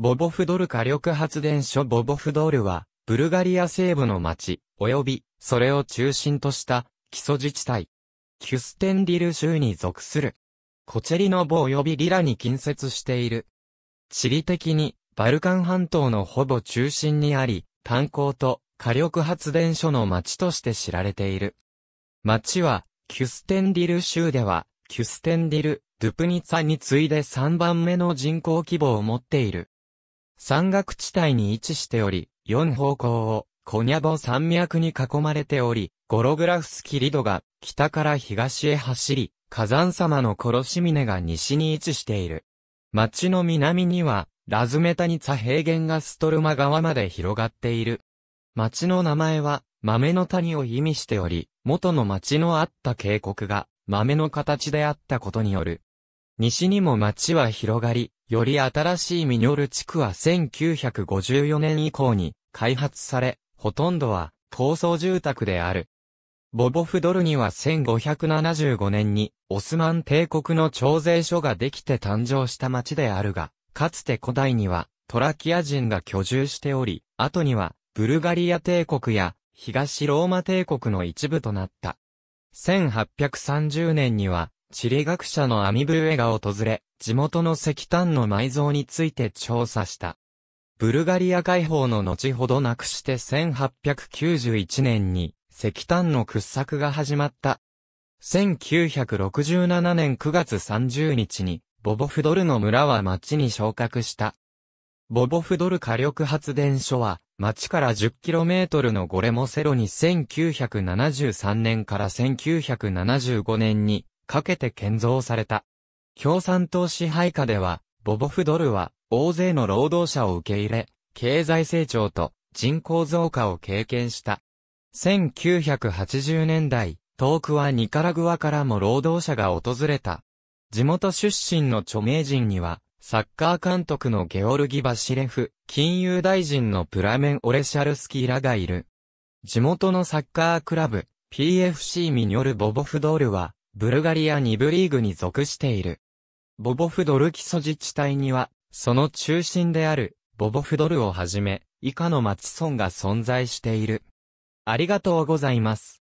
ボボフドル火力発電所ボボフドルは、ブルガリア西部の町、及び、それを中心とした、基礎自治体。キュステンディル州に属する。コチェリノボ及びリラに近接している。地理的に、バルカン半島のほぼ中心にあり、炭鉱と火力発電所の町として知られている。町は、キュステンディル州では、キュステンディル、ドゥプニツァに次いで3番目の人口規模を持っている。山岳地帯に位置しており、四方向をコニャボ山脈に囲まれており、ゴログラフスキリドが北から東へ走り、火山様の殺し峰が西に位置している。町の南には、ラズメタニツァ平原がストルマ川まで広がっている。町の名前は、豆の谷を意味しており、元の町のあった渓谷が、豆の形であったことによる、西にも町は広がり、より新しいミニョル地区は1954年以降に開発され、ほとんどは高層住宅である。ボボフドルには1575年にオスマン帝国の徴税所ができて誕生した町であるが、かつて古代にはトラキア人が居住しており、後にはブルガリア帝国や東ローマ帝国の一部となった。1830年には地理学者のアミブルエが訪れ、地元の石炭の埋蔵について調査した。ブルガリア解放の後ほどなくして1891年に石炭の掘削が始まった。1967年9月30日にボボフドルの村は町に昇格した。ボボフドル火力発電所は町から 10km のゴレモセロに1973年から1975年にかけて建造された。共産党支配下では、ボボフドルは大勢の労働者を受け入れ、経済成長と人口増加を経験した。1980年代、遠くはニカラグアからも労働者が訪れた。地元出身の著名人には、サッカー監督のゲオルギ・バシレフ、金融大臣のプラメン・オレシャルスキーらがいる。地元のサッカークラブ、PFC ミニョル・ボボフドールは、ブルガリア2部リーグに属している。ボボフドル基礎自治体には、その中心である、ボボフドルをはじめ、以下の町村が存在している。ありがとうございます。